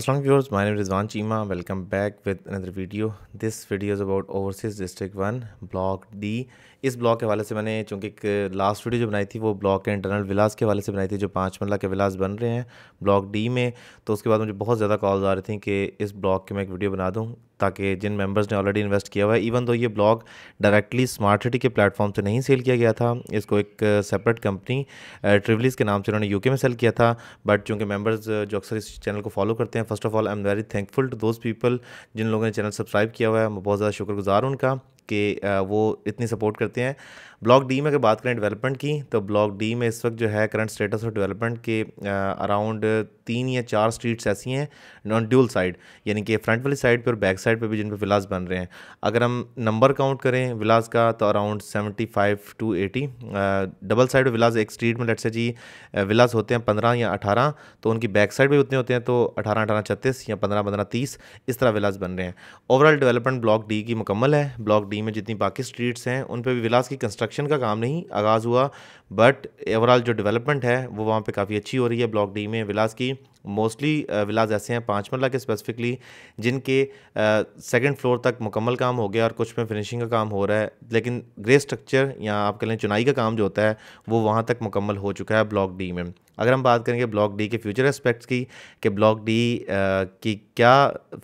Assalamu viewers, my name is Rizwan Chima. Welcome back with another video. This video is about Overseas District 1, Block D इस block के हवाले से मैंने चूँकि एक लास्ट वीडियो जो बनाई थी वो ब्लॉक के इंटरनल विलास के हवाले से बनाई थी जो पाँच मरला के विलास बन रहे हैं ब्लॉक डी में तो उसके बाद मुझे बहुत ज़्यादा कॉल्स आ रही थी कि इस ब्लॉग की मैं एक वीडियो बना दूँ ताकि जिन मेंबर्स ने ऑलरेडी इन्वेस्ट किया हुआ है इवन तो ये ब्लॉग डायरेक्टली स्मार्ट सिटी के प्लेटफॉर्म से नहीं सेल किया गया था इसको एक सेपरेट कंपनी ट्रिवलीस के नाम से उन्होंने यूके में सेल किया था बट चूँकि मेंबर्स जो अक्सर इस चैनल को फॉलो करते हैं first of all I am very thankful to those people जिन लोगों ने चैनल सब्सक्राइब किया हुआ है मैं बहुत ज़्यादा शुक्रगुजार उनका कि वो इतनी सपोर्ट करते हैं ब्लॉक डी में अगर बात करें डेवलपमेंट की तो ब्लॉक डी में इस वक्त जो है करंट स्टेटस और डेवलपमेंट के अराउंड तीन या चार स्ट्रीट्स ऐसी हैं नॉन ड्यूल साइड यानी कि फ्रंट वाली साइड पे और बैक साइड पे भी जिन पे विलास बन रहे हैं अगर हम नंबर काउंट करें विलास का तो around seventy five to eighty double side villas एक स्ट्रीट में लट से जी विलास होते हैं पंद्रह या अठारह तो उनकी बैक साइड भी उतने होते हैं तो अठारह अठारह छत्तीस या पंद्रह पंद्रह तीस इस तरह विलास बन रहे हैं ओवरऑल डेवलपमेंट ब्लॉक डी की मुकम्मल है ब्लॉक डी में जितनी बाकी स्ट्रीट्स हैं उन पर भी विलास की कंस्ट्रक्शन का काम नहीं आगाज़ हुआ बट ओवरऑल जो डेवलपमेंट है वो वहाँ पर काफ़ी अच्छी हो रही है ब्लॉक डी में विलास की मोस्टली विलाज ऐसे हैं पाँच मरला के स्पेसिफिकली जिनके सेकेंड फ्लोर तक मुकम्मल काम हो गया और कुछ में फिनिशिंग का काम हो रहा है लेकिन ग्रे स्ट्रक्चर या आप कह लें चुनाई का काम जो होता है वो वहाँ तक मुकम्मल हो चुका है ब्लॉक डी में अगर हम बात करेंगे ब्लॉक डी के फ्यूचर एस्पेक्ट्स की कि ब्लॉक डी की क्या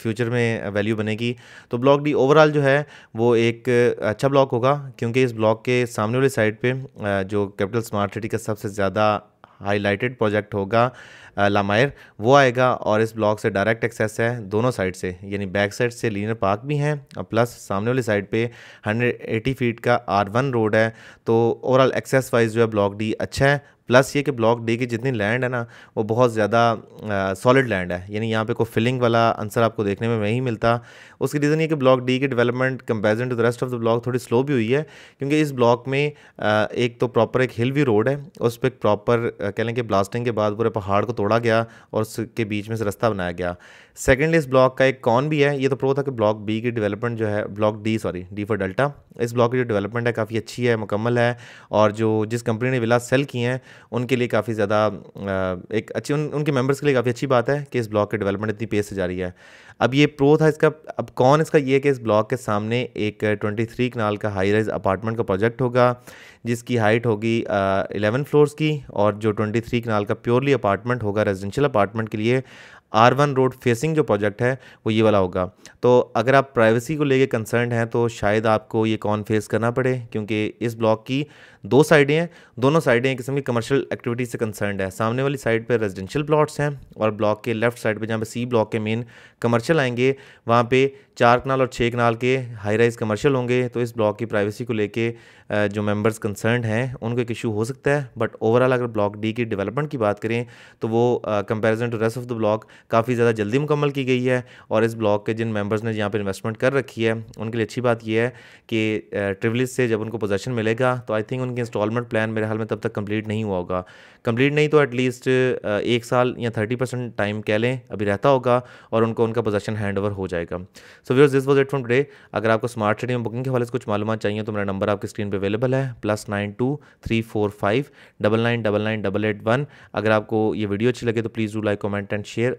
फ्यूचर में वैल्यू बनेगी तो ब्लॉक डी ओवरऑल जो है वो एक अच्छा ब्लॉक होगा क्योंकि इस ब्लॉक के सामने वाली साइड पे जो कैपिटल स्मार्ट सिटी का सबसे ज़्यादा हाईलाइटेड प्रोजेक्ट होगा लामायर वो आएगा और इस ब्लॉक से डायरेक्ट एक्सेस है दोनों साइड से यानी बैक साइड से लीनर पार्क भी हैं और प्लस सामने वाली साइड पे 180 फीट का आर वन रोड है तो ओवरऑल एक्सेस वाइज जो है ब्लॉक डी अच्छा है प्लस ये कि ब्लॉक डी की जितनी लैंड है ना वो बहुत ज़्यादा सॉलिड लैंड है यानी यहाँ पे कोई फिलिंग वाला आंसर आपको देखने में नहीं मिलता उसकी रीज़न ये कि ब्लॉक डी की development comparison to the rest of the block थोड़ी स्लो भी हुई है क्योंकि इस ब्लॉक में एक तो प्रॉपर एक हिल व्यू रोड है उस पर प्रॉपर कह लें कि ब्लास्टिंग के बाद पूरे पहाड़ को तोड़ा गया और उसके बीच में से रास्ता बनाया गया सेकेंडली इस ब्लॉक का एक कॉन भी है ये तो प्रो था कि ब्लॉक बी की डेवलपमेंट जो है block D sorry D for delta इस ब्लॉक की जो डेवलपमेंट है काफ़ी अच्छी है मुकम्मल है और जो जिस कंपनी ने विला सेल किए हैं उनके लिए काफ़ी ज़्यादा एक अच्छी उन, उनके मेम्बर्स के लिए काफ़ी अच्छी बात है कि इस ब्लॉक की डेवलपमेंट इतनी पेज से जा रही है अब ये प्रो था इसका अब कौन इसका ये कि इस ब्लॉक के सामने एक ट्वेंटी थ्री कनाल का हाई राइज अपार्टमेंट का प्रोजेक्ट होगा जिसकी हाइट होगी एलेवन फ्लोर्स की और जो ट्वेंटी थ्री कनाल का प्योरली अपार्टमेंट होगा रेजिडेंशियल अपार्टमेंट के लिए आर वन रोड फेसिंग जो प्रोजेक्ट है वो ये वाला होगा तो अगर आप प्राइवेसी को लेके कंसर्न हैं तो शायद आपको ये कौन फेस करना पड़े क्योंकि इस ब्लॉक की दो साइडें हैं दोनों साइडें एक किस्म की कमर्शियल एक्टिविटी से कंसर्न है सामने वाली साइड पर रेजिडेंशियल प्लॉट्स हैं और ब्लॉक के लेफ्ट साइड पर जहाँ पर सी ब्लॉक के मेन कमर्शियल आएंगे वहाँ पर चार कनाल और छः कनाल के हाई राइज कमर्शियल होंगे तो इस ब्लॉक की प्राइवेसी को लेके जो मेंबर्स कंसर्न हैं उनको एक इशू हो सकता है बट ओवरऑल अगर ब्लॉक डी की डेवलपमेंट की बात करें तो वो comparison to rest of the block काफ़ी ज़्यादा जल्दी मुकम्मल की गई है और इस ब्लॉक के जिन मेंबर्स ने यहाँ पर इन्वेस्टमेंट कर रखी है उनके लिए अच्छी बात यह है कि ट्रिवलिस से जब उनको पोजेशन मिलेगा तो आई थिंक उनकी इंस्टॉलमेंट प्लान मेरे हाल में तब तक कंप्लीट नहीं हुआ होगा कंप्लीट नहीं तो एटलीस्ट एक साल या थर्टी परसेंट टाइम कह लें अभी रहता होगा और उनको उनका पोजेशन हैंड ओवर हो जाएगा so viewers this was it from today अगर आपको स्मार्ट सिटी में बुकिंग के हवाले से कुछ मालूम चाहिए तो मेरा नंबर आपकी स्क्रीन पर अवेलेबल है plus nine two three four five double nine double nine double eight one अगर आपको ये वीडियो अच्छी लगे तो please do like comment and share